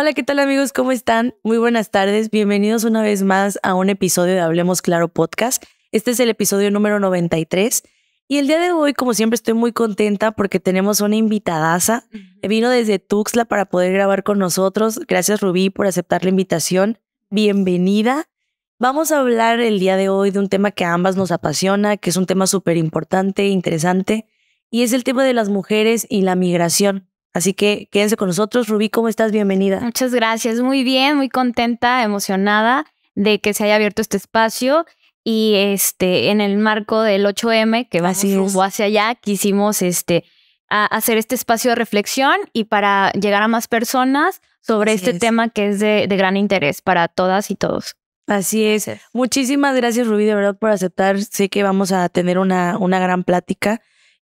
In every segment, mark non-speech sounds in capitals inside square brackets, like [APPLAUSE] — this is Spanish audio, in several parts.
Hola, ¿qué tal amigos? ¿Cómo están? Muy buenas tardes. Bienvenidos una vez más a un episodio de Hablemos Claro Podcast. Este es el episodio número 93. Y el día de hoy, como siempre, estoy muy contenta porque tenemos una invitadaza. Vino desde Tuxtla para poder grabar con nosotros. Gracias, Rubí, por aceptar la invitación. Bienvenida. Vamos a hablar el día de hoy de un tema que a ambas nos apasiona, que es un tema súper importante, e interesante, y es el tema de las mujeres y la migración. Así que quédense con nosotros. Rubí, ¿cómo estás? Bienvenida. Muchas gracias. Muy bien, muy contenta, emocionada de que se haya abierto este espacio y este en el marco del 8M que va hacia allá quisimos este hacer este espacio de reflexión y para llegar a más personas sobre este tema que es de, gran interés para todas y todos. Así es. Muchísimas gracias, Rubí, de verdad, por aceptar. Sé que vamos a tener una, una gran plática.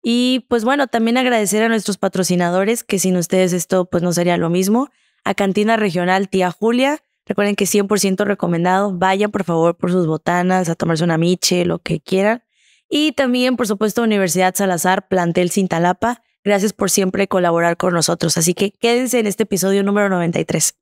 Y pues bueno, también agradecer a nuestros patrocinadores, que sin ustedes esto pues no sería lo mismo. A Cantina Regional Tía Julia, recuerden que 100% recomendado. Vayan por favor por sus botanas, a tomarse una miche, lo que quieran. Y también, por supuesto, Universidad Salazar, plantel Cintalapa. Gracias por siempre colaborar con nosotros. Así que quédense en este episodio número 93.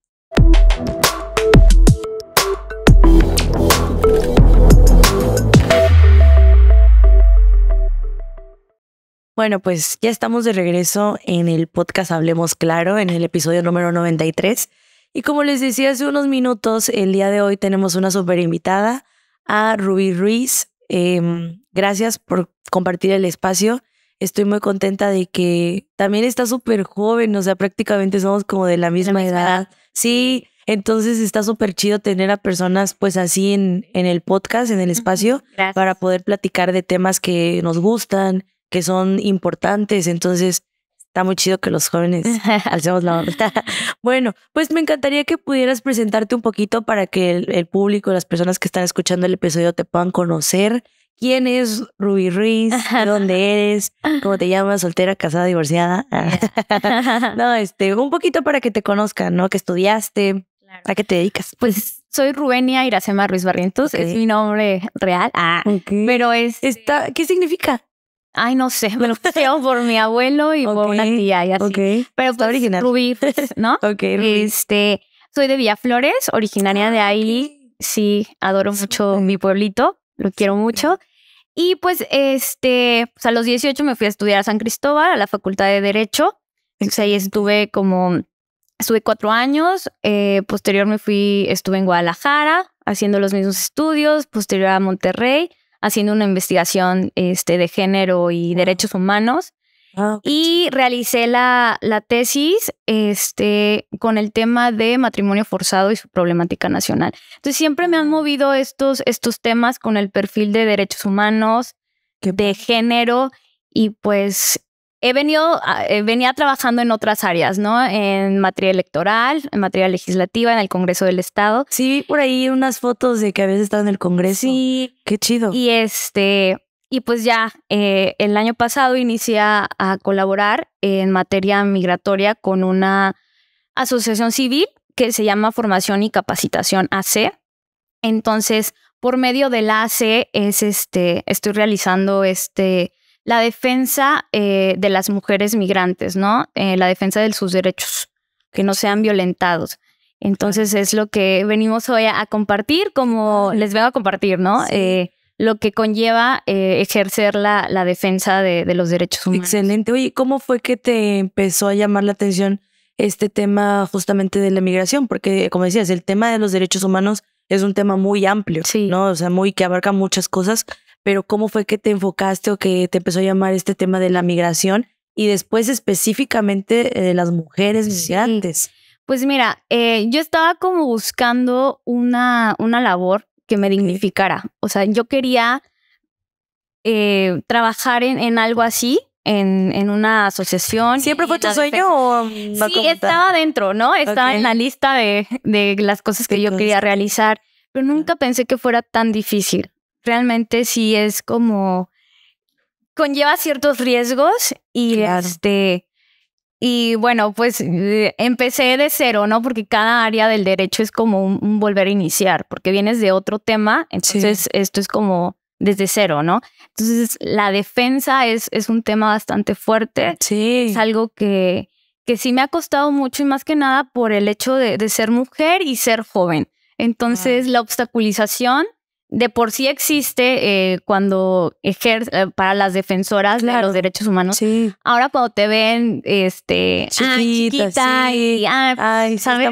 Bueno, pues ya estamos de regreso en el podcast Hablemos Claro, en el episodio número 93. Y como les decía hace unos minutos, el día de hoy tenemos una super invitada, a Ruby Ruiz. Em, gracias por compartir el espacio. Estoy muy contenta de que también está súper joven, o sea, prácticamente somos como de la misma, edad. Sí, entonces está súper chido tener a personas pues así en, el podcast, en el espacio, para poder platicar de temas que nos gustan, que son importantes. Entonces, está muy chido que los jóvenes [LAUGHS] alcemos la onda. [LAUGHS] bueno, pues me encantaría que pudieras presentarte un poquito para que el, público, las personas que están escuchando el episodio te puedan conocer. ¿Quién es Ruby Ruiz? [LAUGHS] dónde eres? ¿Cómo te llamas? ¿Soltera, casada, divorciada? no, este, un poquito para que te conozcan, ¿no? ¿Qué estudiaste, ¿a qué te dedicas? Pues soy Rubenia Iracema Ruiz Barrientos, es mi nombre real. Ah, pero es. Este ¿Qué significa? Ay, no sé, [LAUGHS] me lo puse por mi abuelo y por una tía y así. Pero pues, original. Rubí, pues, ¿no? [LAUGHS] ok. Este, soy de Villaflores, originaria de ah, ahí. Sí, adoro mucho mi pueblito, lo quiero mucho. Y pues, este, pues, a los 18 me fui a estudiar a San Cristóbal, a la Facultad de Derecho. Entonces ahí estuve como, estuve cuatro años. Eh, posterior me fui, estuve en Guadalajara haciendo los mismos estudios, posterior a Monterrey haciendo una investigación este, de género y derechos humanos. Ah, y realicé la, la, tesis este, con el tema de matrimonio forzado y su problemática nacional. Entonces siempre me han ah. movido estos, estos temas con el perfil de derechos humanos, de género y pues he venido, ah, eh, venía trabajando en otras áreas, ¿no? En materia electoral, en materia legislativa, en el Congreso del Estado. Sí, vi por ahí unas fotos de que habías estado en el Congreso. Sí. Qué chido. Y este, y pues ya eh, el año pasado inicié a, colaborar en materia migratoria con una asociación civil que se llama Formación y Capacitación AC. Entonces, por medio del AC es este, estoy realizando este la defensa eh, de las mujeres migrantes, ¿no? Eh, la defensa de sus derechos, que no sean violentados. Entonces es lo que venimos hoy a, compartir, como les vengo a compartir, ¿no? Eh, lo que conlleva ejercer la, defensa de, los derechos humanos. Excelente. Oye, ¿cómo fue que te empezó a llamar la atención este tema justamente de la migración? Porque, como decías, el tema de los derechos humanos es un tema muy amplio, ¿no? O sea, muy que abarca muchas cosas pero ¿cómo fue que te enfocaste o que te empezó a llamar este tema de la migración y después específicamente eh, de las mujeres migrantes? Mm, pues mira, eh, yo estaba como buscando una, una labor que me dignificara. O sea, yo quería eh, trabajar en, algo así, en, una asociación. ¿Siempre fue tu sueño o mm, Sí, estaba dentro, ¿no? Estaba en la lista de, las cosas que yo quería realizar, pero nunca pensé que fuera tan difícil realmente sí es como conlleva ciertos riesgos y este y bueno, pues eh, empecé de cero, ¿no? Porque cada área del derecho es como un, volver a iniciar, porque vienes de otro tema, entonces esto es como desde cero, ¿no? Entonces la defensa es, es un tema bastante fuerte. Sí. Es algo que, que sí me ha costado mucho y más que nada por el hecho de, ser mujer y ser joven. Entonces la obstaculización de por sí existe eh, cuando ejerce eh, para las defensoras de los derechos humanos. Sí. Ahora cuando te ven, este, ah, chiquita, ah, ay, sí. ¿sabes?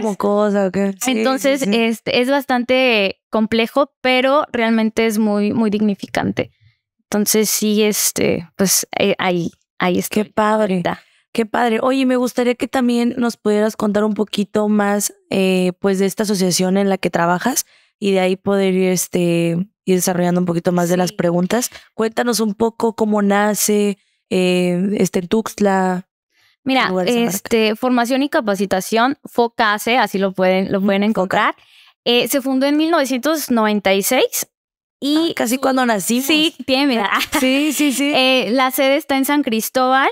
Entonces este, es bastante complejo, pero realmente es muy, muy dignificante. Entonces sí, este, pues eh, ahí, ahí está. Qué padre. Qué padre. Oye, me gustaría que también nos pudieras contar un poquito más, pues, de esta asociación en la que trabajas y de ahí poder ir, este, desarrollando un poquito más de las preguntas. Cuéntanos un poco cómo nace eh, este Tuxtla. Mira, este, formación y capacitación, FOCASE, así lo pueden, lo pueden encontrar. Eh, se fundó en 1996 y... Ah, casi cuando nacimos. Sí, tiene vida. [LAUGHS] Sí, sí, sí. Eh, la sede está en San Cristóbal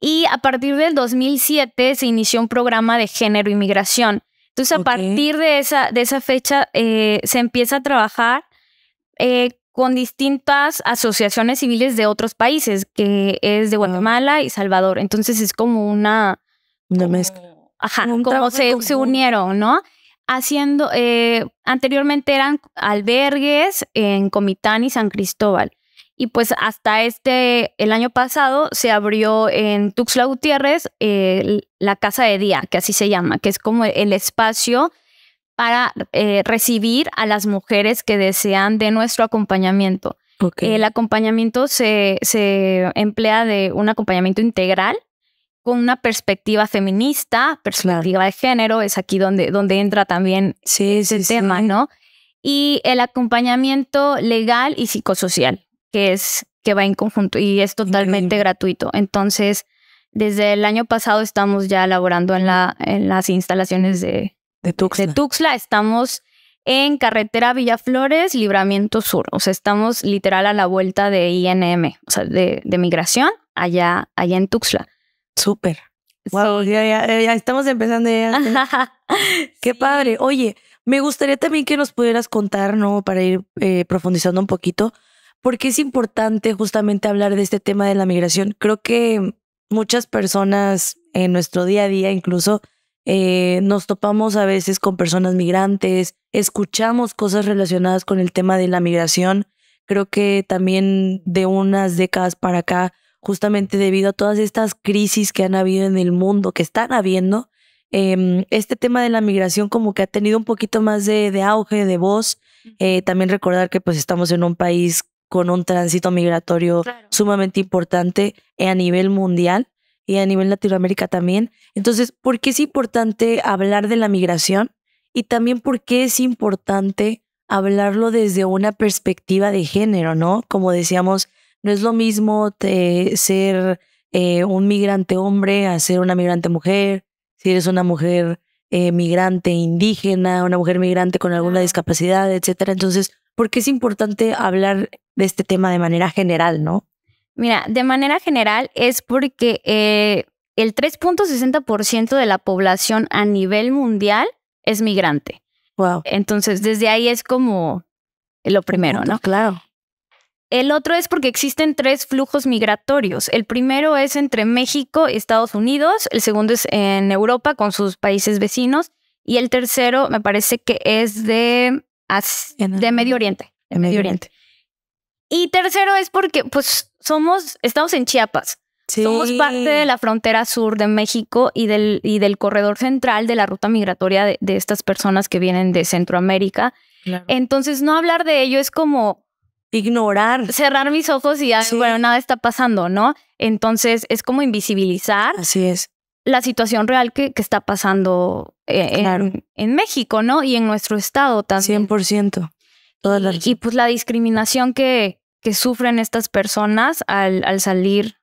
y a partir del 2007 se inició un programa de género y migración entonces, a partir de esa, de esa fecha, eh, se empieza a trabajar eh, con distintas asociaciones civiles de otros países, que es de Guatemala y Salvador. Entonces, es como una... mezcla. Ajá, como se, unieron, ¿no? Haciendo, eh, anteriormente eran albergues en Comitán y San Cristóbal. Y pues hasta este, el año pasado, se abrió en Tuxtla Gutiérrez eh, la Casa de Día, que así se llama, que es como el espacio para eh, recibir a las mujeres que desean de nuestro acompañamiento. El acompañamiento se, emplea de un acompañamiento integral con una perspectiva feminista, perspectiva de género, es aquí donde, donde entra también ese tema, ¿no? Y el acompañamiento legal y psicosocial que es que va en conjunto y es totalmente gratuito. Entonces, desde el año pasado estamos ya laborando en, la, en las instalaciones de, de, Tuxla. Estamos en carretera Villaflores, Libramiento Sur. O sea, estamos literal a la vuelta de INM, o sea, de, migración, allá, allá en Tuxla. Súper. Wow, ya, ya, ya, estamos empezando ya. [LAUGHS] Qué padre. Oye, me gustaría también que nos pudieras contar, ¿no? Para ir eh, profundizando un poquito ¿Por qué es importante justamente hablar de este tema de la migración? Creo que muchas personas en nuestro día a día incluso eh, nos topamos a veces con personas migrantes, escuchamos cosas relacionadas con el tema de la migración. Creo que también de unas décadas para acá, justamente debido a todas estas crisis que han habido en el mundo, que están habiendo, em, este tema de la migración como que ha tenido un poquito más de, auge, de voz. Eh, también recordar que pues estamos en un país con un tránsito migratorio sumamente importante a nivel mundial y a nivel Latinoamérica también. Entonces, ¿por qué es importante hablar de la migración? Y también por qué es importante hablarlo desde una perspectiva de género, ¿no? Como decíamos, no es lo mismo eh, ser eh, un migrante hombre a ser una migrante mujer, si eres una mujer eh, migrante indígena, una mujer migrante con alguna discapacidad, etcétera. Entonces, ¿Por qué es importante hablar de este tema de manera general, ¿no? Mira, de manera general es porque eh, el 3.60% de la población a nivel mundial es migrante. Wow. Entonces, desde ahí es como lo primero, ¿no? Claro. El otro es porque existen tres flujos migratorios. El primero es entre México y Estados Unidos, el segundo es en Europa con sus países vecinos y el tercero me parece que es de de Medio Oriente. De Medio Oriente. Y tercero es porque, pues, somos, estamos en Chiapas. Somos parte de la frontera sur de México y del, y del corredor central de la ruta migratoria de, estas personas que vienen de Centroamérica. Entonces, no hablar de ello es como ignorar. Cerrar mis ojos y ya, bueno, nada está pasando, ¿no? Entonces, es como invisibilizar. Así es. La situación real que, que está pasando eh, en, en, México, ¿no? Y en nuestro estado también. 100%. y, pues la discriminación que, que sufren estas personas al, al, salir,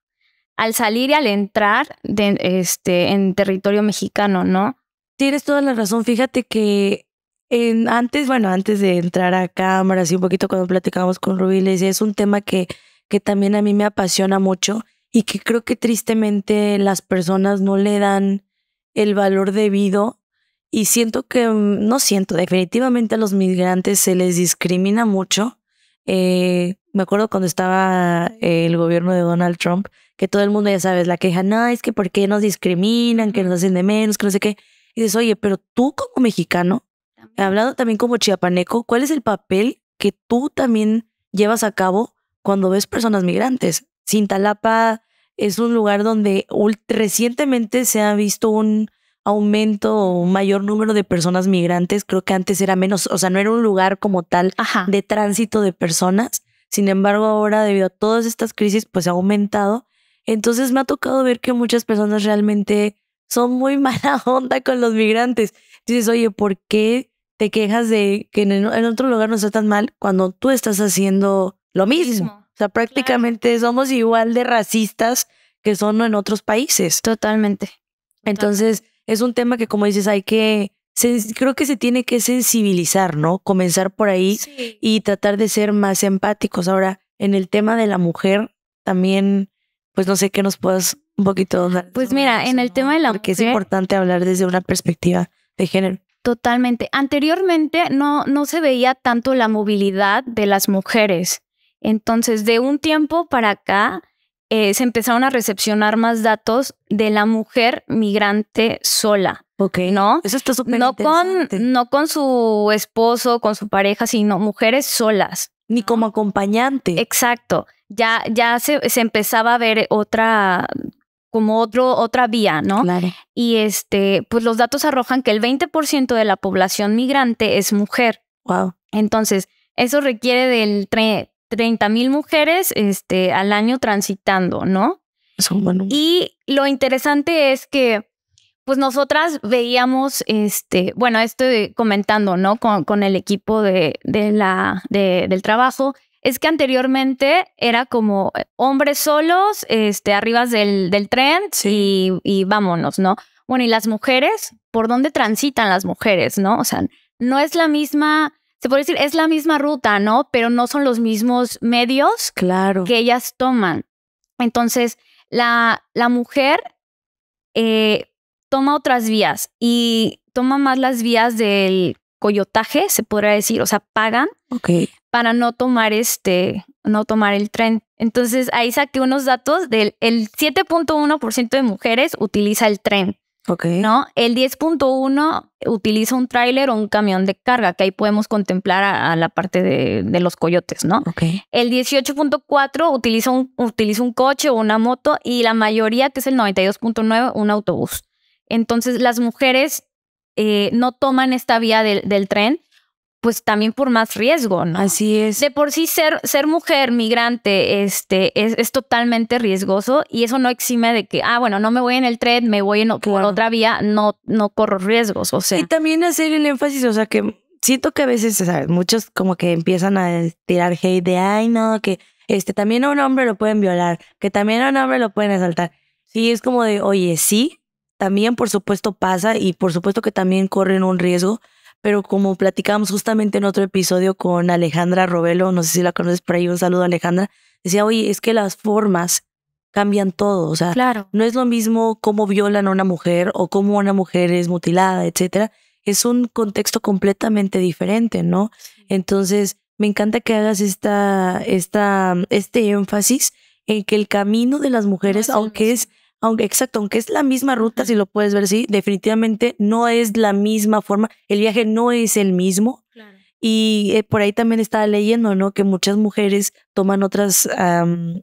al salir y al entrar de, este, en territorio mexicano, ¿no? Tienes toda la razón. Fíjate que en, antes, bueno, antes de entrar a cámaras y un poquito cuando platicábamos con Rubí, les decía, es un tema que, que también a mí me apasiona mucho y que creo que tristemente las personas no le dan el valor debido y siento que, mm, no siento, definitivamente a los migrantes se les discrimina mucho. Eh, me acuerdo cuando estaba el gobierno de Donald Trump, que todo el mundo ya sabes, la queja, no, es que por qué nos discriminan, que nos hacen de menos, que no sé qué. Y dices, oye, pero tú como mexicano, hablando también como chiapaneco, ¿cuál es el papel que tú también llevas a cabo cuando ves personas migrantes? Cintalapa es un lugar donde recientemente se ha visto un aumento o mayor número de personas migrantes. Creo que antes era menos, o sea, no era un lugar como tal de tránsito de personas. Sin embargo, ahora debido a todas estas crisis, pues ha aumentado. Entonces me ha tocado ver que muchas personas realmente son muy [LAUGHS] mala onda con los migrantes. Dices, oye, ¿por qué te quejas de que en, otro lugar no está tan mal cuando tú estás haciendo lo mismo? O sea, prácticamente somos igual de racistas que son en otros países. Totalmente. Entonces, es un tema que, como dices, hay que, creo que se tiene que sensibilizar, ¿no? Comenzar por ahí y tratar de ser más empáticos. Ahora, en el tema de la mujer, también, pues no sé qué nos puedas un poquito dar. Pues mira, en el tema de la Porque es importante hablar desde una perspectiva de género. Totalmente. Anteriormente no, no se veía tanto la movilidad de las mujeres. Entonces, de un tiempo para acá, eh, se empezaron a recepcionar más datos de la mujer migrante sola. Ok. ¿No? Eso está súper no con, no con su esposo, con su pareja, sino mujeres solas. Ni como acompañante. Exacto. Ya, ya se, empezaba a ver otra como otro, otra vía, ¿no? Claro. Y este, pues los datos arrojan que el 20% de la población migrante es mujer. Wow. Entonces, eso requiere del tren... 30 mil mujeres este, al año transitando, ¿no? Eso, Y lo interesante es que, pues nosotras veíamos, este, bueno, estoy comentando, ¿no? Con, el equipo de, la, del trabajo, es que anteriormente era como eh, hombres solos, este, arriba del, tren y, y vámonos, ¿no? Bueno, y las mujeres, ¿por dónde transitan las mujeres, no? O sea, no es la misma se puede decir, es la misma ruta, ¿no? Pero no son los mismos medios que ellas toman. Entonces, la, la mujer eh, toma otras vías y toma más las vías del coyotaje, se podría decir, o sea, pagan para no tomar este, no tomar el tren. Entonces ahí saqué unos datos del 7.1% de mujeres utiliza el tren. Okay. ¿No? El 10.1 utiliza un tráiler o un camión de carga, que ahí podemos contemplar a, la parte de, los coyotes, ¿no? Okay. El 18.4 utiliza un, utiliza un coche o una moto y la mayoría, que es el 92.9, un autobús. Entonces, las mujeres eh, no toman esta vía del, del tren pues también por más riesgo, ¿no? Así es. De por sí ser, ser mujer migrante este, es, es, totalmente riesgoso y eso no exime de que, ah, bueno, no me voy en el tren, me voy en, otra vía, no, no corro riesgos, o sea. Y también hacer el énfasis, o sea, que siento que a veces, ¿sabes? Muchos como que empiezan a tirar hate de, ay, no, que este, también a un hombre lo pueden violar, que también a un hombre lo pueden asaltar. Sí, es como de, oye, sí, también por supuesto pasa y por supuesto que también corren un riesgo, pero como platicábamos justamente en otro episodio con Alejandra Robelo, no sé si la conoces por ahí, un saludo a Alejandra, decía, oye, es que las formas cambian todo, o sea, no es lo mismo cómo violan a una mujer o cómo una mujer es mutilada, etcétera, es un contexto completamente diferente, ¿no? Entonces, me encanta que hagas esta, esta, este énfasis en que el camino de las mujeres, aunque es aunque exacto, aunque es la misma ruta, si lo puedes ver, sí, definitivamente no es la misma forma, el viaje no es el mismo. Y eh, por ahí también estaba leyendo, ¿no? Que muchas mujeres toman otras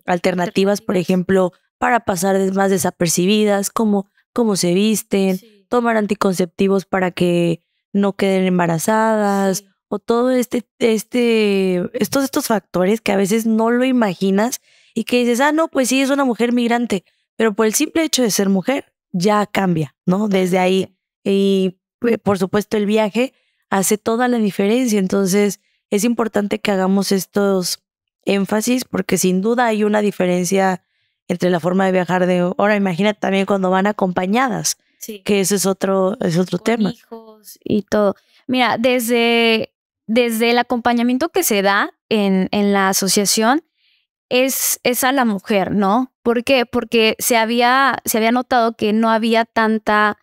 alternativas, por ejemplo, para pasar más desapercibidas, como cómo se visten, tomar anticonceptivos para que no queden embarazadas, o todo este, este, estos, estos factores que a veces no lo imaginas y que dices, ah, no, pues sí, es una mujer migrante pero por el simple hecho de ser mujer ya cambia, ¿no? Desde ahí. Y eh, por supuesto el viaje hace toda la diferencia, entonces es importante que hagamos estos énfasis porque sin duda hay una diferencia entre la forma de viajar de ahora, imagínate también cuando van acompañadas, sí. que eso es otro, es otro tema. Hijos y todo. Mira, desde, desde el acompañamiento que se da en, en la asociación es, es a la mujer, ¿no? ¿Por qué? Porque se había, se había notado que no había tanta,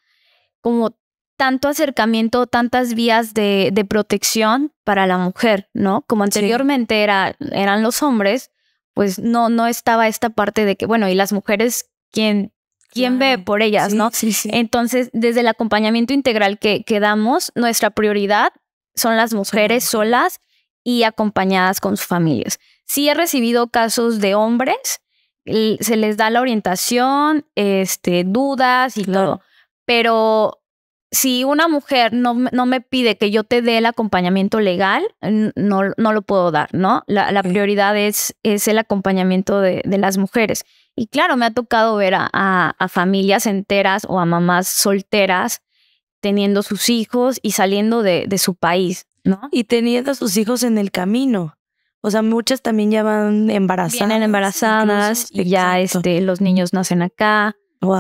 como tanto acercamiento, tantas vías de, de protección para la mujer, ¿no? Como anteriormente era, eran los hombres, pues no, no estaba esta parte de que, bueno, y las mujeres, ¿quién, quién ve por ellas, no? Sí, sí. Entonces, desde el acompañamiento integral que, que damos, nuestra prioridad son las mujeres solas y acompañadas con sus familias. Sí he recibido casos de hombres se les da la orientación, este, dudas y todo. Pero si una mujer no, no, me pide que yo te dé el acompañamiento legal, no, no lo puedo dar, ¿no? La, prioridad es, es, el acompañamiento de, las mujeres. Y claro, me ha tocado ver a, familias enteras o a mamás solteras teniendo sus hijos y saliendo de, de su país, ¿no? Y teniendo a sus hijos en el camino. O sea, muchas también ya van embarazadas. Vienen embarazadas y ya este, los niños nacen acá.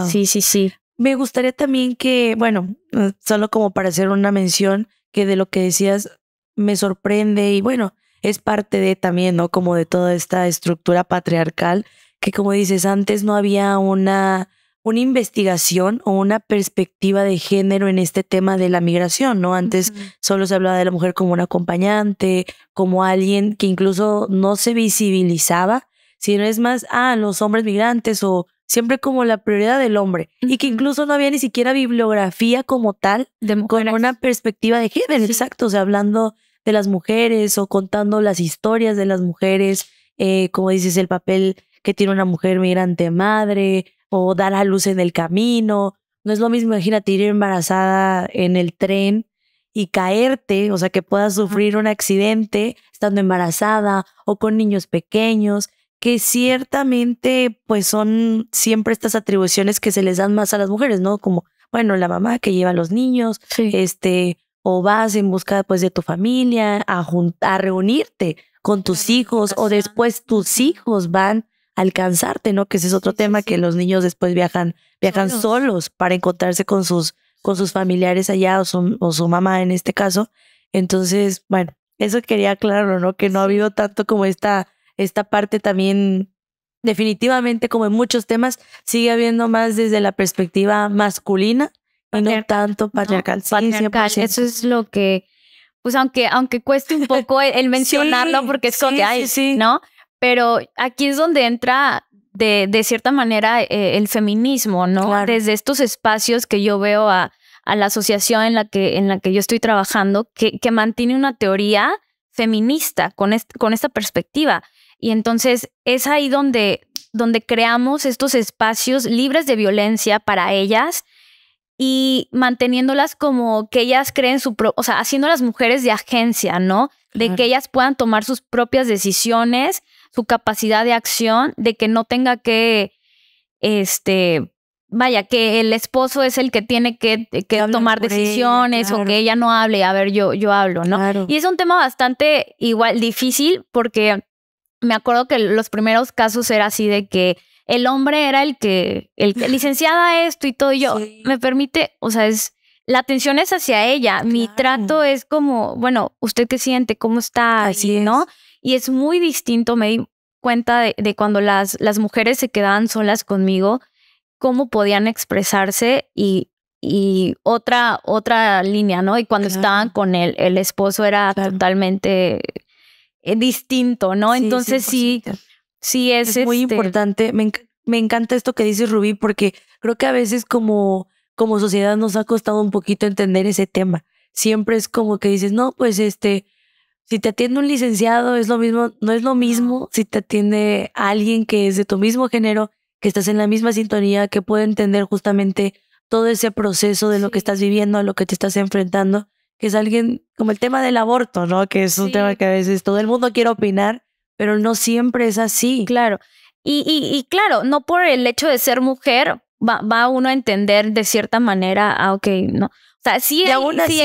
Sí, sí, sí. Me gustaría también que, bueno, eh, solo como para hacer una mención, que de lo que decías me sorprende y bueno, es parte de también, ¿no? Como de toda esta estructura patriarcal, que como dices, antes no había una una investigación o una perspectiva de género en este tema de la migración, ¿no? Antes solo se hablaba de la mujer como una acompañante, como alguien que incluso no se visibilizaba, sino es más, ah, los hombres migrantes o siempre como la prioridad del hombre y que incluso no había ni siquiera bibliografía como tal con una perspectiva de género, exacto, o sea, hablando de las mujeres o contando las historias de las mujeres, eh, como dices, el papel que tiene una mujer migrante madre, o dar a luz en el camino. No es lo mismo, imagínate, ir embarazada en el tren y caerte, o sea, que puedas sufrir un accidente estando embarazada o con niños pequeños, que ciertamente pues son siempre estas atribuciones que se les dan más a las mujeres, ¿no? Como, bueno, la mamá que lleva a los niños, este, o vas en busca pues de tu familia, a, a reunirte con tus hijos o después tus hijos van alcanzarte, ¿no? Que ese es otro tema que los niños después viajan, viajan solos. para encontrarse con sus, con sus familiares allá o su, mamá en este caso. Entonces, bueno, eso quería aclararlo, ¿no? Que no ha habido tanto como esta, esta parte también, definitivamente como en muchos temas, sigue habiendo más desde la perspectiva masculina y no tanto para alcanzar. Eso es lo que, pues aunque, aunque cueste un poco el, [LAUGHS] mencionarlo porque es como sí, que ¿no? Pero aquí es donde entra de, cierta manera eh, el feminismo, ¿no? Desde estos espacios que yo veo a, la asociación en la, que, en la que yo estoy trabajando, que, mantiene una teoría feminista con, esta perspectiva. Y entonces es ahí donde, donde creamos estos espacios libres de violencia para ellas y manteniéndolas como que ellas creen su, o sea, haciendo las mujeres de agencia, ¿no? De que ellas puedan tomar sus propias decisiones su capacidad de acción, de que no tenga que, este, vaya, que el esposo es el que tiene que, eh, tomar decisiones o que ella no hable, a ver, yo, yo hablo, ¿no? Y es un tema bastante igual difícil porque me acuerdo que los primeros casos era así de que el hombre era el que, el licenciada esto y todo, y yo, me permite, o sea, es, la atención es hacia ella, mi trato es como, bueno, ¿usted qué siente? ¿Cómo está? Así, ¿no? Y es muy distinto, me di cuenta de, cuando las, las mujeres se quedaban solas conmigo, cómo podían expresarse y, y otra, otra línea, ¿no? Y cuando estaban con él, el esposo era totalmente eh, distinto, ¿no? Entonces sí, sí, es, es muy este importante. Me, encanta esto que dices, Rubí porque creo que a veces como, como sociedad nos ha costado un poquito entender ese tema. Siempre es como que dices, no, pues este, si te atiende un licenciado, es lo mismo, no es lo mismo si te atiende alguien que es de tu mismo género, que estás en la misma sintonía, que puede entender justamente todo ese proceso de lo que estás viviendo, a lo que te estás enfrentando, que es alguien como el tema del aborto, ¿no? Que es un tema que a veces todo el mundo quiere opinar, pero no siempre es así. Claro. Y, y, claro, no por el hecho de ser mujer va, va uno a entender de cierta manera, ah, ok, no sí,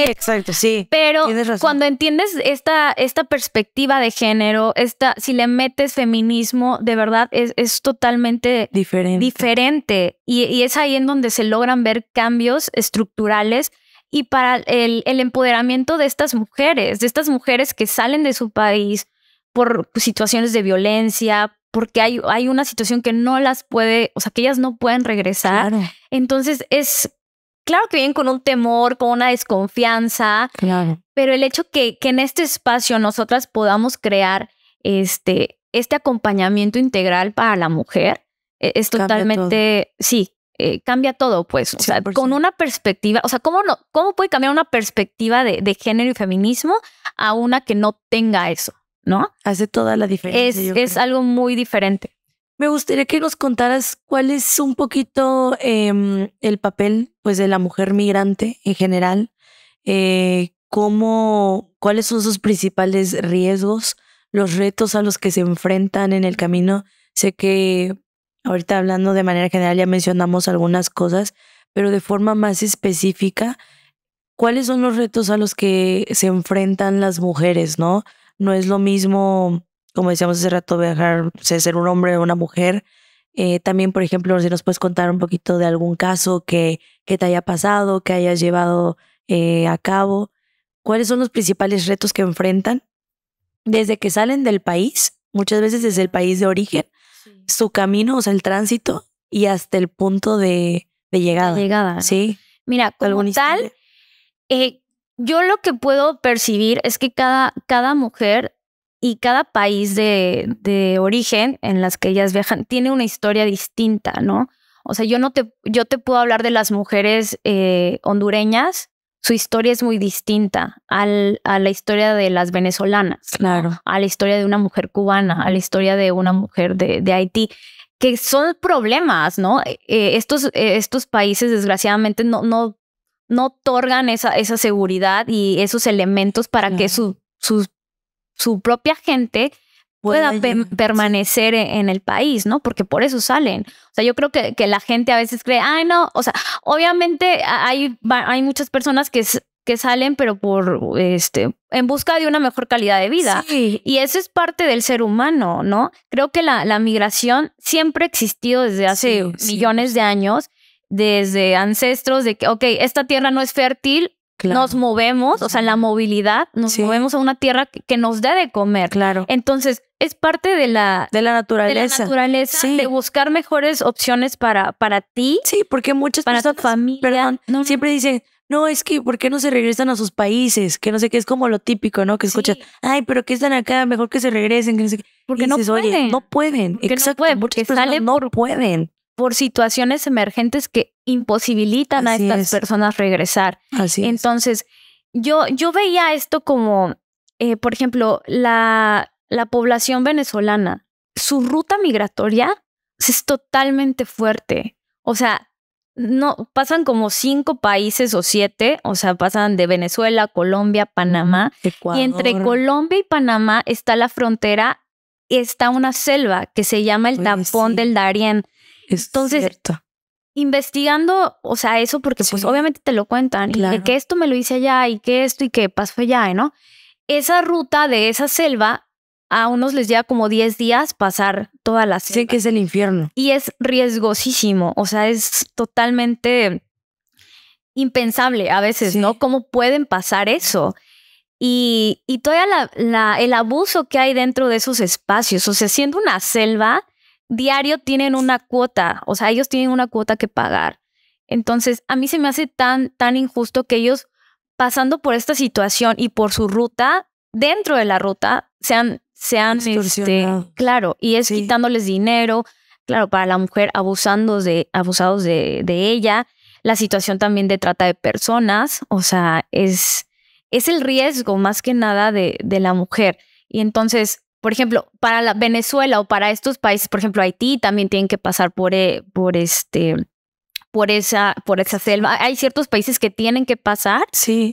exacto, sí. Pero cuando entiendes esta, esta perspectiva de género, esta, si le metes feminismo, de verdad es, es totalmente diferente. Y, es ahí en donde se logran ver cambios estructurales y para el, empoderamiento de estas mujeres, de estas mujeres que salen de su país por situaciones de violencia, porque hay, hay, una situación que no las puede, o sea, que ellas no pueden regresar. Entonces es claro que vienen con un temor, con una desconfianza, claro. pero el hecho que, que en este espacio nosotras podamos crear este, este acompañamiento integral para la mujer e, es, totalmente, sí, eh, cambia todo, pues, o sea, con una perspectiva, o sea, ¿cómo, no, cómo puede cambiar una perspectiva de, género y feminismo a una que no tenga eso, ¿no? Hace toda la diferencia. Es, es algo muy diferente. Me gustaría que nos contaras cuál es un poquito em, el papel pues, de la mujer migrante en general, eh, cómo, cuáles son sus principales riesgos, los retos a los que se enfrentan en el camino. Sé que ahorita hablando de manera general ya mencionamos algunas cosas, pero de forma más específica, ¿cuáles son los retos a los que se enfrentan las mujeres, no? No es lo mismo como decíamos hace rato, viajar, ser un hombre o una mujer. Eh, también, por ejemplo, si nos puedes contar un poquito de algún caso que, que te haya pasado, que hayas llevado eh, a cabo. ¿Cuáles son los principales retos que enfrentan desde que salen del país, muchas veces desde el país de origen, su camino, o sea, el tránsito y hasta el punto de, llegada? llegada. Sí. Mira, como tal, eh, yo lo que puedo percibir es que cada, cada mujer y cada país de, origen en las que ellas viajan tiene una historia distinta, ¿no? O sea, yo no te, yo te puedo hablar de las mujeres eh, hondureñas, su historia es muy distinta al, a la historia de las venezolanas, claro. a la historia de una mujer cubana, a la historia de una mujer de, Haití, que son problemas, ¿no? Eh, eh, estos, estos países desgraciadamente no, no, no otorgan esa, esa seguridad y esos elementos para que sus su propia gente pueda permanecer e-, en el país, ¿no? Porque por eso salen. O sea, yo creo que, que la gente a veces cree, ay, no, o sea, obviamente hay, hay muchas personas que, que salen, pero por, este, en busca de una mejor calidad de vida. Y eso es parte del ser humano, ¿no? Creo que la, migración siempre ha existido desde hace millones de años, desde ancestros, de que, ok, esta tierra no es fértil, nos movemos, o sea, la movilidad, nos movemos a una tierra que nos da de comer. Claro. Entonces, es parte de la, de la naturaleza. De buscar mejores opciones para, para ti. Sí, porque muchas para personas, perdón, siempre dicen, no, es que ¿por qué no se regresan a sus países? Que no sé qué, es como lo típico, ¿no? Que escuchas, ay, pero que están acá, mejor que se regresen, que no sé qué. Porque no pueden. no pueden. Porque Exacto, no pueden, no pueden por situaciones emergentes que imposibilitan a estas personas regresar. Así Entonces, es. yo, yo veía esto como, eh, por ejemplo, la, la población venezolana, su ruta migratoria es totalmente fuerte. O sea, no, pasan como cinco países o siete, o sea, pasan de Venezuela, Colombia, Panamá. Y entre Colombia y Panamá está la frontera, está una selva que se llama el Tampón del Darién. Entonces, investigando, o sea, eso porque pues obviamente te lo cuentan y que, esto me lo hice allá y que esto y que pasó allá, ¿no? Esa ruta de esa selva a unos les lleva como 10 días pasar toda la selva. Sé que es el infierno. Y es riesgosísimo, o sea, es totalmente impensable a veces, ¿no? ¿Cómo pueden pasar eso? Y, y la, el abuso que hay dentro de esos espacios, o sea, siendo una selva, diario tienen una cuota, o sea, ellos tienen una cuota que pagar. Entonces, a mí se me hace tan, tan injusto que ellos, pasando por esta situación y por su ruta, dentro de la ruta, sean, sean, este, claro, y es quitándoles dinero, claro, para la mujer, abusando de, abusados de, ella, la situación también de trata de personas, o sea, es, es el riesgo más que nada de, de la mujer. Y entonces, por ejemplo, para la Venezuela o para estos países, por ejemplo, Haití también tienen que pasar por, eh, por este por esa, por esa selva. Hay ciertos países que tienen que pasar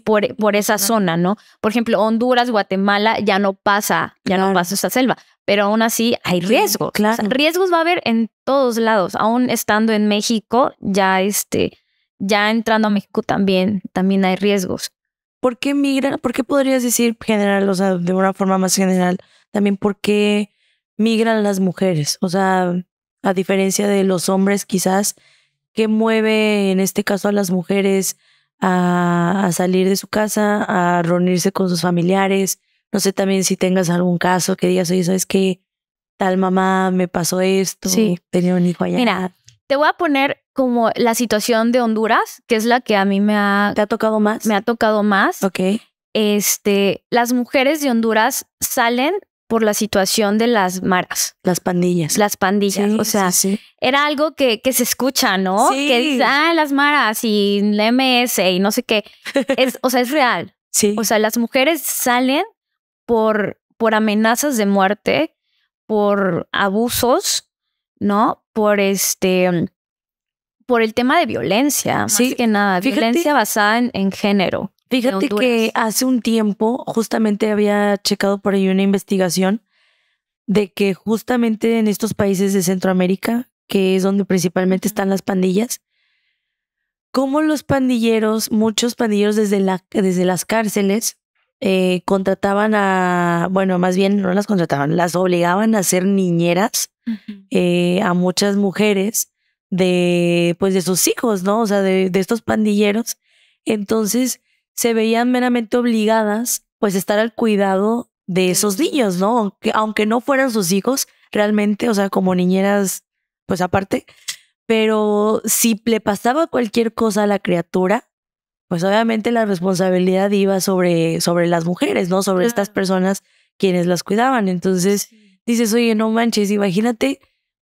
por, eh, por esa zona, ¿no? Por ejemplo, Honduras, Guatemala ya no pasa, ya no pasa esa selva, pero aún así hay riesgos. Claro. riesgos va a haber en todos lados. Aún estando en México, ya este, ya entrando a México también, también hay riesgos. ¿por qué migran? ¿Por qué podrías decir general, o sea, de una forma más general, también por qué migran las mujeres? O sea, a diferencia de los hombres quizás, ¿qué mueve en este caso a las mujeres a, salir de su casa, a reunirse con sus familiares? No sé también si tengas algún caso que digas, oye, ¿sabes qué? Tal mamá me pasó esto, sí. tenía un hijo allá. Mira, te voy a poner como la situación de Honduras, que es la que a mí me ha... ¿Te ha tocado más? Me ha tocado más. Ok. Este, las mujeres de Honduras salen por la situación de las maras. Las pandillas. Las pandillas. o sea, sí, era algo que, que, se escucha, ¿no? Que dice, ah, las maras y la MS y no sé qué. [LAUGHS] Es, o sea, es real. Sí. O sea, las mujeres salen por, por amenazas de muerte, por abusos, ¿no? Por este por el tema de violencia, más que nada, violencia basada en, género. Fíjate que hace un tiempo justamente había checado por ahí una investigación de que justamente en estos países de Centroamérica, que es donde principalmente están las pandillas, como los pandilleros, muchos pandilleros desde, la, desde las cárceles, eh, contrataban a, bueno, más bien no las contrataban, las obligaban a ser niñeras eh, a muchas mujeres de, pues, de sus hijos, ¿no? O sea, de, estos pandilleros. Entonces se veían meramente obligadas, pues, estar al cuidado de esos niños, ¿no? Aunque, no fueran sus hijos, realmente, o sea, como niñeras, pues aparte, pero si le pasaba cualquier cosa a la criatura, pues obviamente la responsabilidad iba sobre, sobre las mujeres, ¿no? Sobre estas personas quienes las cuidaban. Entonces dices, oye, no manches, imagínate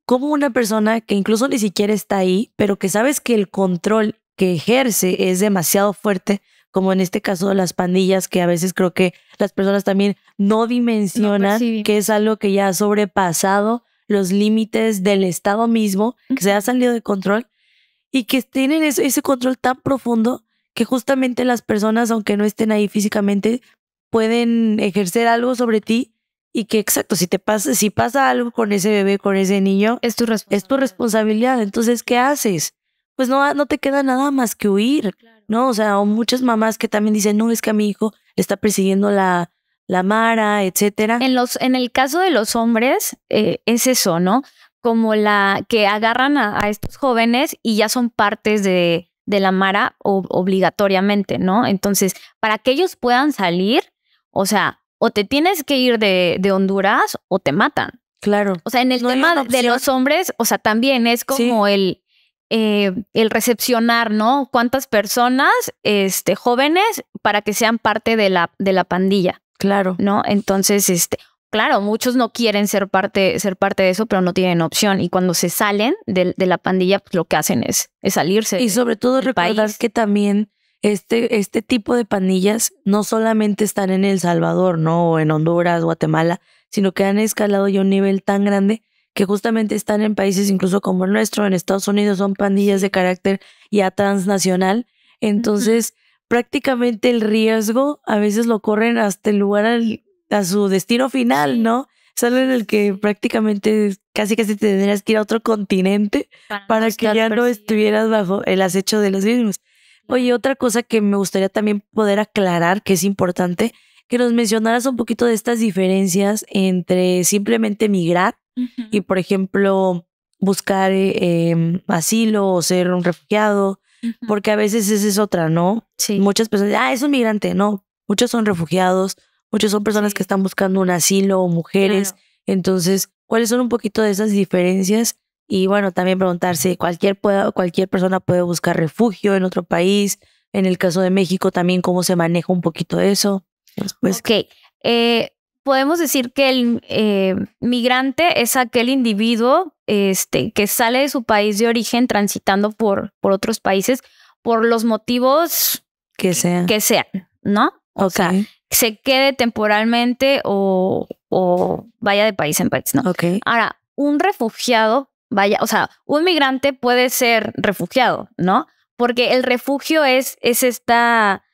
como una persona que incluso ni siquiera está ahí, pero que sabes que el control que ejerce es demasiado fuerte, como en este caso de las pandillas, que a veces creo que las personas también no dimensionan que es algo que ya ha sobrepasado los límites del Estado mismo, que se ha salido de control y que tienen ese control tan profundo que justamente las personas, aunque no estén ahí físicamente, pueden ejercer algo sobre ti y que exacto, si te pasa, si pasa algo con ese bebé, con ese niño, es tu responsabilidad. Es tu responsabilidad. Entonces, ¿qué haces? Pues no, no te queda nada más que huir, ¿no? O sea, o muchas mamás que también dicen, no, es que a mi hijo le está persiguiendo la, la Mara, etcétera. En los, en el caso de los hombres, eh, es eso, ¿no? Como la que agarran a, estos jóvenes y ya son partes de, la Mara obligatoriamente, ¿no? Entonces, para que ellos puedan salir, o sea, o te tienes que ir de, Honduras o te matan. Claro. O sea, en el tema de los hombres, o sea, también es como el, eh, el recepcionar, ¿no? Cuántas personas, este, jóvenes, para que sean parte de la, de la pandilla. Claro. ¿No? Entonces, este, claro, muchos no quieren ser parte, ser parte de eso, pero no tienen opción. Y cuando se salen de, la pandilla, pues lo que hacen es, es salirse. Y sobre todo recordar que también este, este tipo de pandillas no solamente están en El Salvador, ¿no? O en Honduras, Guatemala, sino que han escalado ya un nivel tan grande que justamente están en países incluso como el nuestro, en Estados Unidos son pandillas de carácter ya transnacional. Entonces, prácticamente el riesgo a veces lo corren hasta el lugar a su destino final, ¿no? Sale en el que prácticamente casi casi te tendrías que ir a otro continente para que ya no estuvieras bajo el acecho de los mismos. Oye, otra cosa que me gustaría también poder aclarar, que es importante, que nos mencionaras un poquito de estas diferencias entre simplemente migrar y, por ejemplo, buscar eh, em, asilo o ser un refugiado, porque a veces esa es otra, ¿no? Sí. Muchas personas, ah, es un migrante, no, muchos son refugiados, muchas son personas que están buscando un asilo, o mujeres, entonces, ¿cuáles son un poquito de esas diferencias? Y bueno, también preguntarse, cualquier, cualquier persona puede buscar refugio en otro país. En el caso de México también, cómo se maneja un poquito eso. Ok. Eh, podemos decir que el eh, migrante es aquel individuo este, que sale de su país de origen transitando por, por otros países por los motivos que sean, que sean ¿no? O sea, se quede temporalmente o, o, vaya de país en país, ¿no? Ok. Ahora, un refugiado vaya, o sea, un migrante puede ser refugiado, ¿no? Porque el refugio es, es esta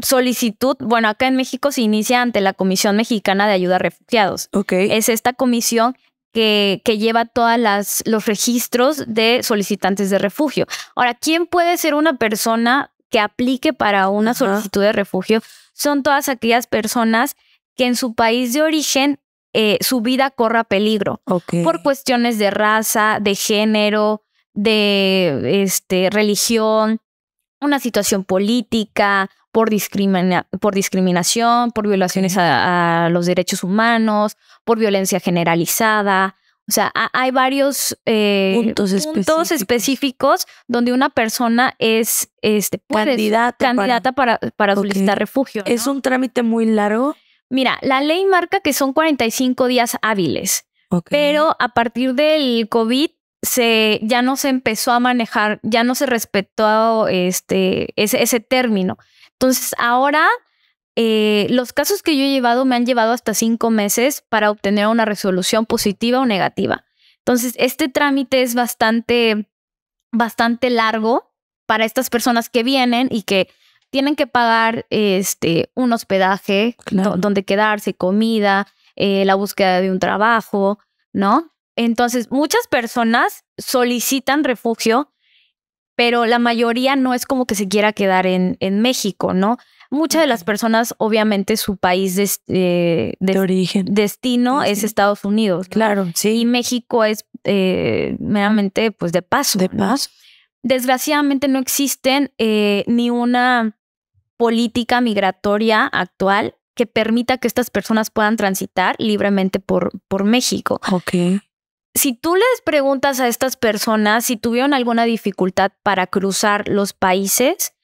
solicitud, bueno, acá en México se inicia ante la Comisión Mexicana de Ayuda a Refugiados. Es esta comisión que, que lleva todos los registros de solicitantes de refugio. Ahora, ¿quién puede ser una persona que aplique para una solicitud de refugio? Son todas aquellas personas que en su país de origen eh, su vida corra peligro por cuestiones de raza, de género, de este, religión, una situación política, por, discrimina por discriminación, por violaciones a, los derechos humanos, por violencia generalizada. O sea, hay varios eh, puntos, específicos. donde una persona es este, candidata, para, para, solicitar refugio. ¿Es un trámite muy largo? Mira, la ley marca que son 45 días hábiles, pero a partir del COVID se, ya no se empezó a manejar, ya no se respetó este, ese, término. Entonces, ahora eh, los casos que yo he llevado me han llevado hasta cinco meses para obtener una resolución positiva o negativa. Entonces, este trámite es bastante, bastante largo para estas personas que vienen y que tienen que pagar este, un hospedaje, donde quedarse, comida, eh, la búsqueda de un trabajo, ¿no? Entonces, muchas personas solicitan refugio, pero la mayoría no es como que se quiera quedar en, en México, ¿no? Muchas de las personas, obviamente, su país eh, de origen. destino es Estados Unidos. Claro, sí. Y México es eh, meramente, pues, de paso. De paso. Desgraciadamente no existen eh, ni una política migratoria actual que permita que estas personas puedan transitar libremente por, por México. Ok. Si tú les preguntas a estas personas si tuvieron alguna dificultad para cruzar los países,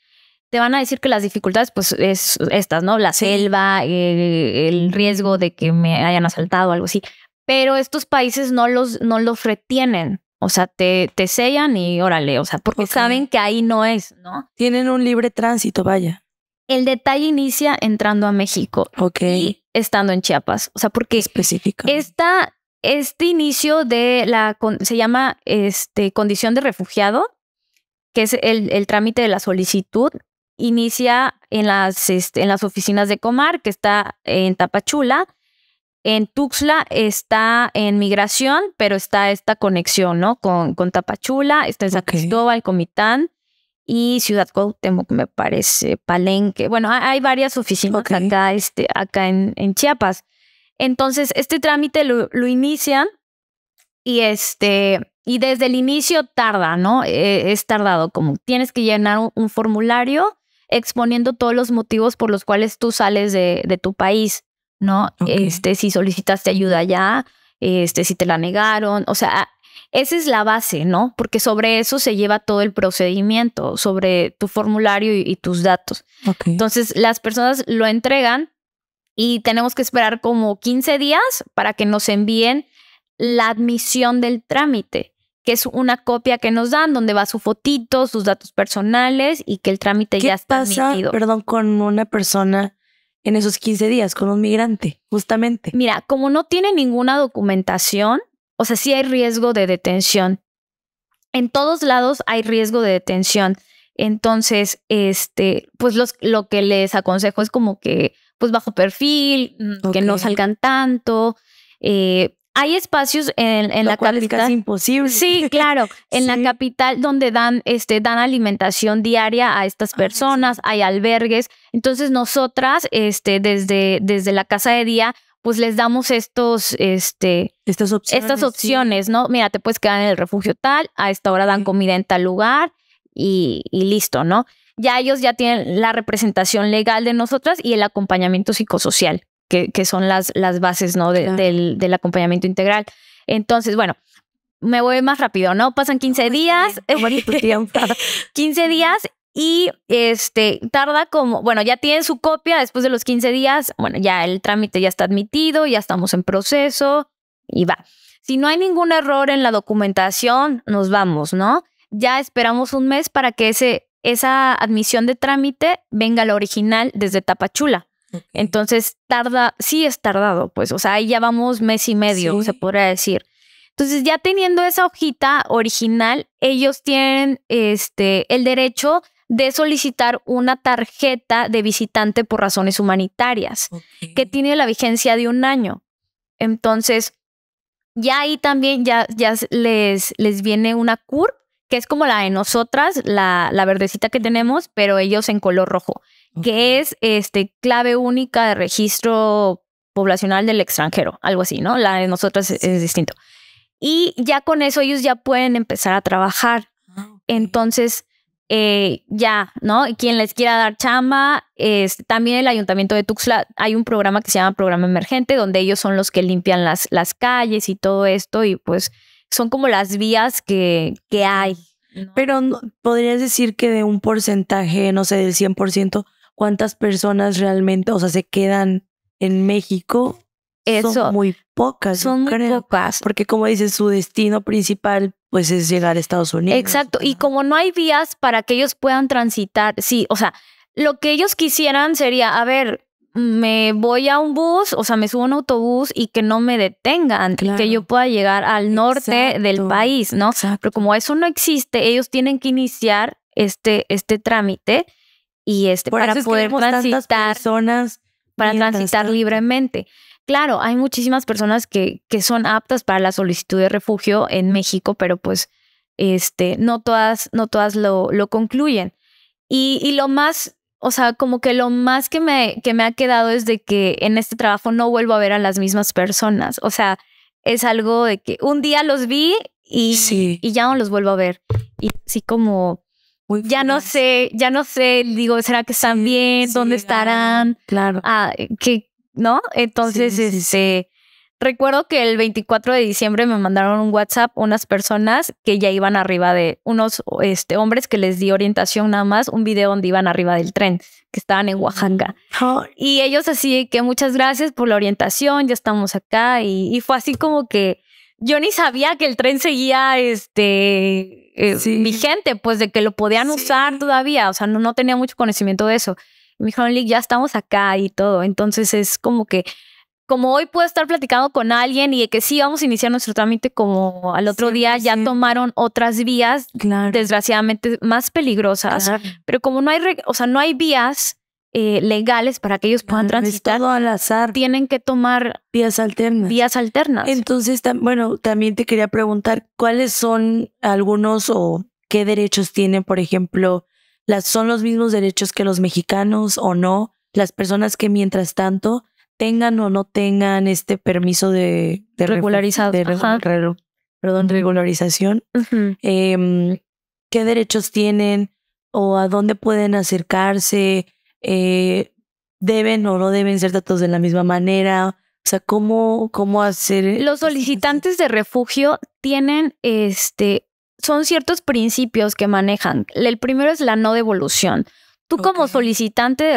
te van a decir que las dificultades, pues, es estas, ¿no? La selva, eh, el riesgo de que me hayan asaltado, algo así. Pero estos países no los, no los retienen. O sea, te, te sellan y órale, o sea, porque saben que ahí no es, ¿no? Tienen un libre tránsito, vaya. El detalle inicia entrando a México Ok. y estando en Chiapas. O sea, porque Específico. Esta, este inicio de la, se llama este, condición de refugiado, que es el, trámite de la solicitud, inicia en las, este, en las oficinas de Comar, que está en Tapachula, en Tuxtla está en migración, pero está esta conexión, ¿no? Con, con Tapachula, está en San el Comitán y Ciudad Cuauhtémoc, me parece, Palenque. Bueno, hay varias oficinas acá, este, acá en, Chiapas. Entonces, este trámite lo, inician y este. Y desde el inicio tarda, ¿no? E, es tardado, como tienes que llenar un, formulario exponiendo todos los motivos por los cuales tú sales de, de tu país. ¿no? Este, si solicitaste ayuda ya, este, si te la negaron, o sea, esa es la base, ¿no? Porque sobre eso se lleva todo el procedimiento, sobre tu formulario y, tus datos. Entonces, las personas lo entregan y tenemos que esperar como 15 días para que nos envíen la admisión del trámite, que es una copia que nos dan donde va su fotito, sus datos personales y que el trámite ya está pasa, Perdón, con una persona en esos 15 días con un migrante, justamente. Mira, como no tiene ninguna documentación, o sea, sí hay riesgo de detención. En todos lados hay riesgo de detención. Entonces, este, pues los, lo que les aconsejo es como que, pues bajo perfil, mm, que no salgan tanto, eh, hay espacios en, la capital. imposible. Sí, claro. [LAUGHS] En la capital donde dan, este, dan alimentación diaria a estas ah, personas, hay albergues. Entonces, nosotras, este, desde, desde la casa de día, pues les damos estos, este, estas opciones, estas opciones ¿no? Mira, te puedes quedar en el refugio tal, a esta hora dan comida en tal lugar y, y listo, ¿no? Ya ellos ya tienen la representación legal de nosotras y el acompañamiento psicosocial que, son las, las bases ¿no? del, acompañamiento integral. Entonces, bueno, me voy más rápido, ¿no? Pasan 15 días. Bien, 15 [LAUGHS] días y este tarda como, bueno, ya tienen su copia después de los 15 días, bueno, ya el trámite ya está admitido, ya estamos en proceso y va. Si no hay ningún error en la documentación, nos vamos, ¿no? Ya esperamos un mes para que ese, esa admisión de trámite venga la original desde Tapachula. Entonces tarda, sí es tardado, pues, o sea, ahí ya vamos mes y medio, se podría decir. Entonces, ya teniendo esa hojita original, ellos tienen este el derecho de solicitar una tarjeta de visitante por razones humanitarias, que tiene la vigencia de un año. Entonces, ya ahí también ya, ya les, les viene una CUR, que es como la de nosotras, la verdecita que tenemos, pero ellos en color rojo que es este, clave única de registro poblacional del extranjero, algo así, ¿no? La de nosotras es, distinto. Y ya con eso ellos ya pueden empezar a trabajar. Ah, Entonces, eh, ya, ¿no? Quien les quiera dar chamba, también el ayuntamiento de Tuxtla, hay un programa que se llama Programa Emergente, donde ellos son los que limpian las, las calles y todo esto, y pues son como las vías que, que hay. Pero podrías decir que de un porcentaje, no sé, del 100%, cuántas personas realmente, o sea, se quedan en México. Eso. Son muy pocas. Son muy pocas. Porque como dices, su destino principal pues es llegar a Estados Unidos. Exacto. Y como no hay vías para que ellos puedan transitar, sí, o sea, lo que ellos quisieran sería, a ver, me voy a un bus, o sea, me subo a un autobús y que no me detengan, y que yo pueda llegar al norte del país, ¿no? Exacto. Pero como eso no existe, ellos tienen que iniciar este, este trámite y este, para poder transitar personas para transitar libremente. Claro, hay muchísimas personas que, que son aptas para la solicitud de refugio en México, pero pues este, no todas, no todas lo, lo concluyen. Y, y, lo más, o sea, como que lo más que me, que me ha quedado es de que en este trabajo no vuelvo a ver a las mismas personas. O sea, es algo de que un día los vi y, y ya no los vuelvo a ver. Y así como ya no sé, ya no sé, digo, ¿será que están bien? ¿Dónde estarán? Claro. Ah, eh, que, ¿no? Entonces, este, recuerdo que el 24 de diciembre me mandaron un WhatsApp unas personas que ya iban arriba de unos este, hombres que les di orientación nada más, un video donde iban arriba del tren, que estaban en Oaxaca. Y ellos así que muchas gracias por la orientación, ya estamos acá. y fue así como que yo ni sabía que el tren seguía, este, eh, gente, vigente, pues de que lo podían usar todavía, o sea, no, no tenía mucho conocimiento de eso. Me dijeron, ya estamos acá y todo, entonces es como que, como hoy puedo estar platicando con alguien y de que sí, vamos a iniciar nuestro trámite, como al otro día ya tomaron otras vías, desgraciadamente más peligrosas, pero como no hay, o sea, no hay vías eh, legales para que ellos puedan transitar. al azar. Tienen que tomar vías alternas. Vías alternas. Entonces, bueno, también te quería preguntar cuáles son algunos o qué derechos tienen, por ejemplo, las, son los mismos derechos que los mexicanos o no, las personas que mientras tanto tengan o no tengan este permiso de, regularización. perdón, em, regularización. ¿Qué derechos tienen o a dónde pueden acercarse? eh, deben o no deben ser tratados de la misma manera. O sea, ¿cómo, cómo hacer? Los solicitantes de refugio tienen este, son ciertos principios que manejan. El primero es la no devolución. Tú como solicitante de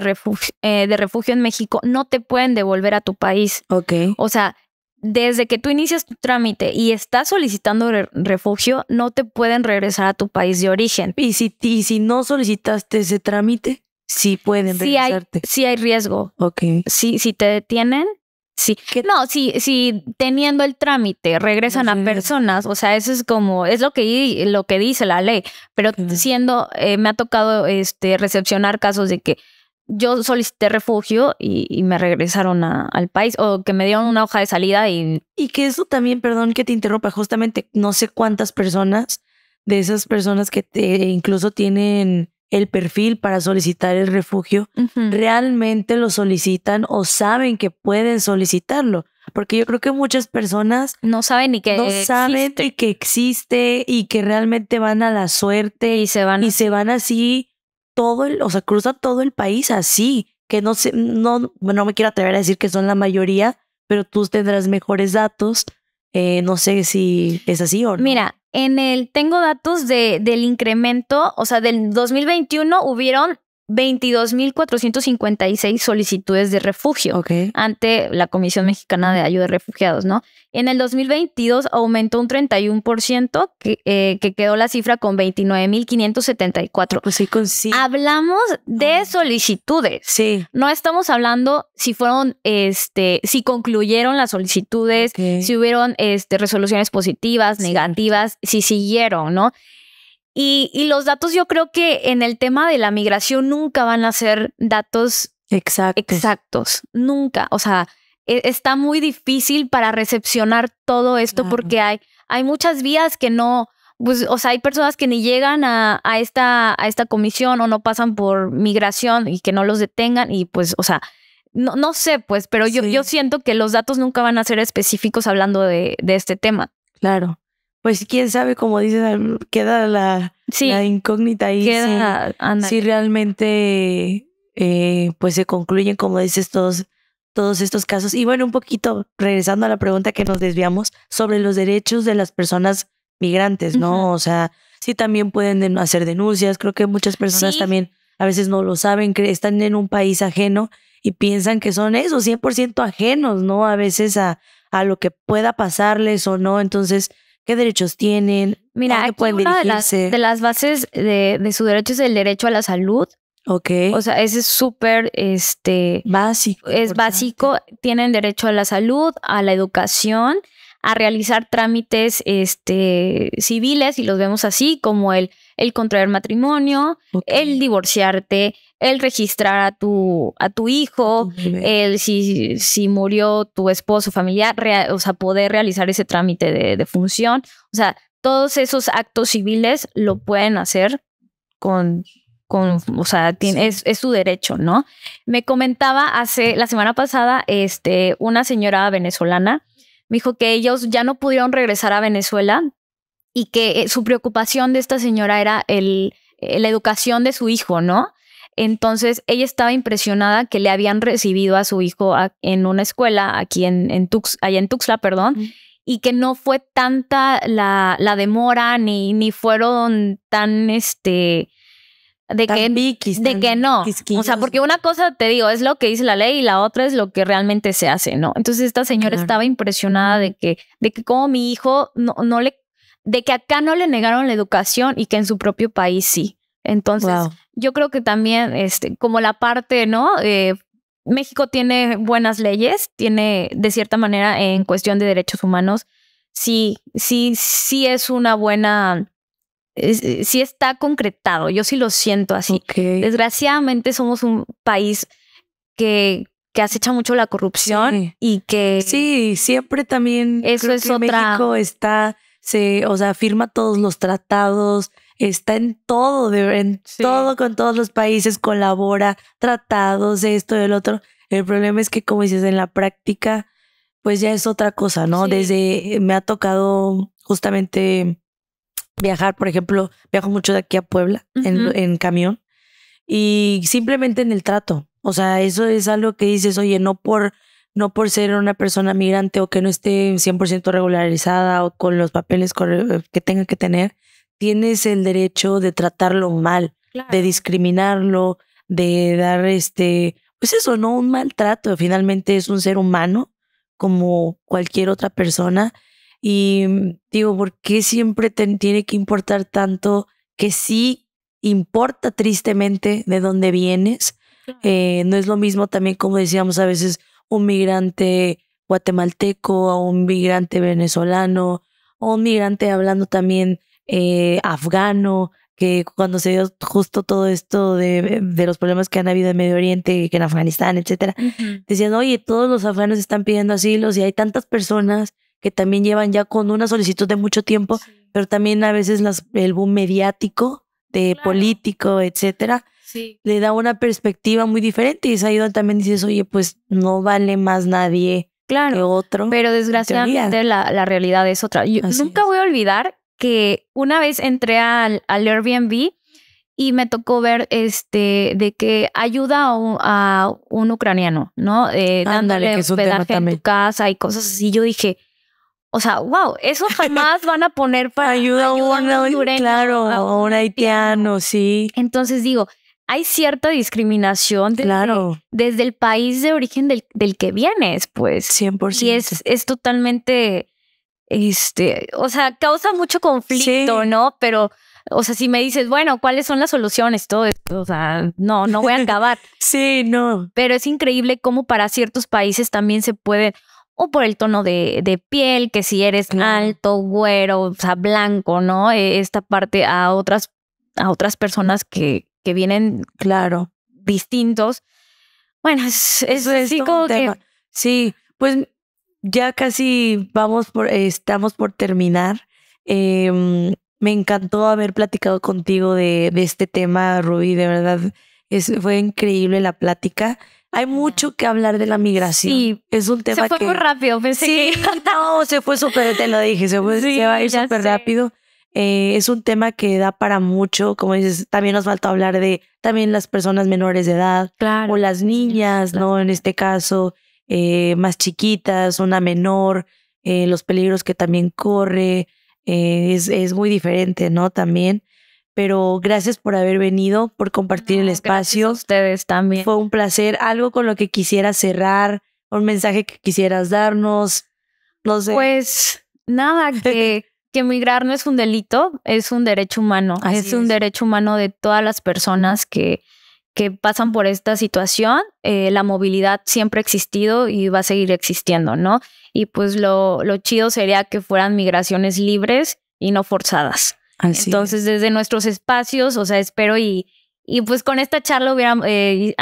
eh, refugio, de en México no te pueden devolver a tu país. Ok. O sea, desde que tú inicias tu trámite y estás solicitando refugio, no te pueden regresar a tu país de origen. ¿Y si, y si no solicitaste ese trámite? Sí pueden regresarte. Sí hay, riesgo. Ok. Sí, si te detienen, Sí. No, si, teniendo el trámite regresan a personas, o sea, eso es como, es lo que, lo que dice la ley, pero siendo, eh, me ha tocado este, recepcionar casos de que yo solicité refugio y, me regresaron al país o que me dieron una hoja de salida y... Y que eso también, perdón que te interrumpa, justamente no sé cuántas personas de esas personas que te, incluso tienen el perfil para solicitar el refugio, realmente lo solicitan o saben que pueden solicitarlo. Porque yo creo que muchas personas no saben ni que no existe. saben que existe y que realmente van a la suerte y se van y se van así todo el, o sea, cruza todo el país así, que no sé, no, no me quiero atrever a decir que son la mayoría, pero tú tendrás mejores datos. Eh, no sé si es así o no. Mira, en el, tengo datos de, del incremento, o sea, del 2021 hubieron 22.456 solicitudes de refugio ante la Comisión Mexicana de Ayuda a Refugiados, ¿no? En el 2022 aumentó un 31%, que, eh, que quedó la cifra con 29.574. Pues sí, con sí. Hablamos de solicitudes. Sí. No estamos hablando si fueron, este, si concluyeron las solicitudes, si hubieron este, resoluciones positivas, negativas, si siguieron, ¿no? Y, los datos yo creo que en el tema de la migración nunca van a ser datos exactos. nunca. O sea, e, está muy difícil para recepcionar todo esto porque hay, hay muchas vías que no, pues, o sea, hay personas que ni llegan a, esta, a esta comisión o no pasan por migración y que no los detengan y pues, o sea, no, no sé, pues, pero yo, yo siento que los datos nunca van a ser específicos hablando de, de este tema. Claro pues quién sabe, como dices, queda la, incógnita ahí. si, realmente eh, pues se concluyen, como dices, todos, todos estos casos. Y bueno, un poquito regresando a la pregunta que nos desviamos sobre los derechos de las personas migrantes, ¿no? O sea, sí también pueden hacer denuncias. Creo que muchas personas también a veces no lo saben, están en un país ajeno y piensan que son eso, 100% ajenos, ¿no? A veces a lo que pueda pasarles o no. Entonces, qué derechos tienen, mira, pueden una de las, de las, bases de, de, su derecho es el derecho a la salud. Ok. O sea, ese es súper, este... Básico. Es básico. Tienen derecho a la salud, a la educación, a realizar trámites, este, civiles, y los vemos así, como el, el contraer matrimonio, el divorciarte, el registrar a tu, a tu hijo, el si, si murió tu esposo, familiar, o sea, poder realizar ese trámite de, función. O sea, todos esos actos civiles lo pueden hacer con, con, o sea, es, su derecho, ¿no? Me comentaba hace la semana pasada este, una señora venezolana, me dijo que ellos ya no pudieron regresar a Venezuela y que eh, su preocupación de esta señora era el, eh, la educación de su hijo, ¿no? Entonces ella estaba impresionada que le habían recibido a su hijo en una escuela aquí en, en Tux, allá en Tuxla, perdón, y que no fue tanta la, demora ni, ni fueron tan este de que de que no, o sea, porque una cosa te digo es lo que dice la ley y la otra es lo que realmente se hace, ¿no? Entonces esta señora estaba impresionada de que de que como mi hijo no, no le de que acá no le negaron la educación y que en su propio país sí. Entonces, yo creo que también, este, como la parte, ¿no? Eh, México tiene buenas leyes, tiene de cierta manera en cuestión de derechos humanos, sí, sí, sí es una buena, eh, sí está concretado, yo sí lo siento así. Desgraciadamente somos un país que, que acecha mucho la corrupción y que... Sí, siempre también... Eso es que otra... México está, se, o sea, firma todos los tratados, está en todo, en todo con todos los países, colabora, tratados, esto, el otro. El problema es que, como dices, en la práctica, pues ya es otra cosa, ¿no? Desde eh, me ha tocado justamente viajar, por ejemplo, viajo mucho de aquí a Puebla en, camión y simplemente en el trato. O sea, eso es algo que dices, oye, no por no por ser una persona migrante o que no esté 100% regularizada o con los papeles eh, que tenga que tener, tienes el derecho de tratarlo mal, de discriminarlo, de dar este, pues eso, ¿no? Un maltrato. Finalmente es un ser humano como cualquier otra persona. Y mm, digo, ¿por qué siempre te tiene que importar tanto que sí importa tristemente de dónde vienes? Eh, no es lo mismo también, como decíamos a veces, un migrante guatemalteco a un migrante venezolano o un migrante hablando también eh, afgano, que cuando se dio justo todo esto de, los problemas que han habido en Medio Oriente, que en Afganistán, etcétera, decían, oye, todos los afganos están pidiendo asilos y hay tantas personas que también llevan ya con una solicitud de mucho tiempo, pero también a veces el boom mediático, de político, etcétera, le da una perspectiva muy diferente y es ahí también dices, oye, pues no vale más nadie claro, que otro. Pero desgraciadamente la, realidad es otra. nunca voy a olvidar que una vez entré al, al Airbnb y me tocó ver este de que ayuda a un, ucraniano, ¿no? Eh, Ándale, dándole hospedaje en tu casa y cosas así. Yo dije, o sea, wow, eso jamás van a poner para ayuda, a un, ucraniano. claro, a un haitiano, sí. Entonces digo, hay cierta discriminación desde, el país de origen del, que vienes, pues. 100%. Y es, es totalmente este, o sea, causa mucho conflicto, ¿no? Pero, o sea, si me dices, bueno, ¿cuáles son las soluciones? Todo esto, o sea, no, no voy a acabar. [LAUGHS] sí, no. Pero es increíble cómo para ciertos países también se puede, o por el tono de, piel, que si eres alto, güero, o sea, blanco, ¿no? E, esta parte a otras, a otras personas que, que vienen, claro, distintos. Bueno, es, así como que... Sí, pues ya casi vamos por, estamos por terminar. Em, me encantó haber platicado contigo de, este tema, Ruby. De verdad, fue increíble la plática. Hay mucho que hablar de la migración. Sí, es un tema Se fue muy rápido, pensé sí, [LAUGHS] no, se fue súper, te lo dije, se, va a ir súper rápido. Eh, es un tema que da para mucho, como dices, también nos falta hablar de también las personas menores de edad o las niñas, ¿no? En este caso, eh, más chiquitas, una menor, eh, los peligros que también corre, eh, es, es, muy diferente, ¿no? También. Pero gracias por haber venido, por compartir el espacio. ustedes también. Fue un placer. Algo con lo que quisiera cerrar, un mensaje que quisieras darnos, Pues nada, que, [LAUGHS] que migrar no es un delito, es un derecho humano. es un derecho humano de todas las personas que, que pasan por esta situación, eh, la movilidad siempre ha existido y va a seguir existiendo, ¿no? Y pues lo, chido sería que fueran migraciones libres y no forzadas. Entonces, desde nuestros espacios, o sea, espero y, y pues con esta charla hubiera eh,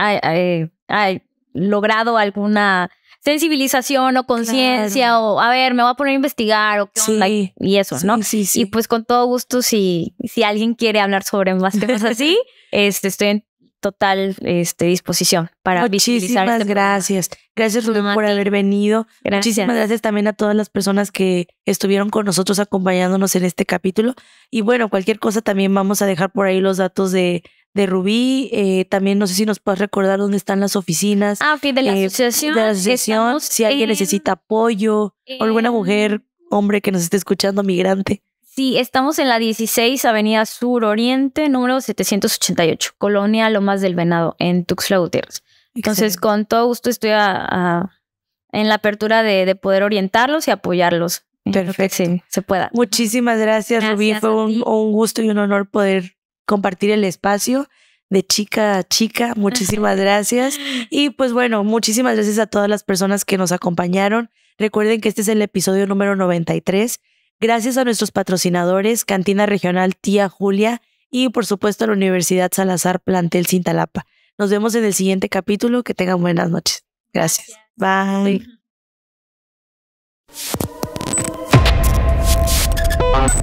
eh, logrado alguna sensibilización o conciencia o a ver, me voy a poner a investigar o qué onda y eso, ¿no? Sí, y pues con todo gusto, si, si alguien quiere hablar sobre más cosas así, [LAUGHS] este, estoy total este, disposición para Muchísimas este gracias. Gracias por haber venido. Gracias. Muchísimas gracias también a todas las personas que estuvieron con nosotros acompañándonos en este capítulo. Y bueno, cualquier cosa también vamos a dejar por ahí los datos de, de Rubí. Eh, también no sé si nos puedes recordar dónde están las oficinas. Ah, eh, de la asociación. Si alguien necesita apoyo, o alguna mujer, hombre que nos esté escuchando, migrante. Sí, estamos en la 16 Avenida Sur Oriente, número 788, Colonia Lomas del Venado, en Tuxtla Gutiérrez. Entonces, con todo gusto estoy en la apertura de, poder orientarlos y apoyarlos. Perfecto. se pueda. Muchísimas gracias, Rubí. Fue un, un gusto y un honor poder compartir el espacio de chica a chica. [LAUGHS] Muchísimas gracias. Y pues bueno, muchísimas gracias a todas las personas que nos acompañaron. Recuerden que este es el episodio número 93. Gracias a nuestros patrocinadores, Cantina Regional Tía Julia y por supuesto a la Universidad Salazar Plantel Cintalapa. Nos vemos en el siguiente capítulo. Que tengan buenas noches. Gracias. Gracias. Bye.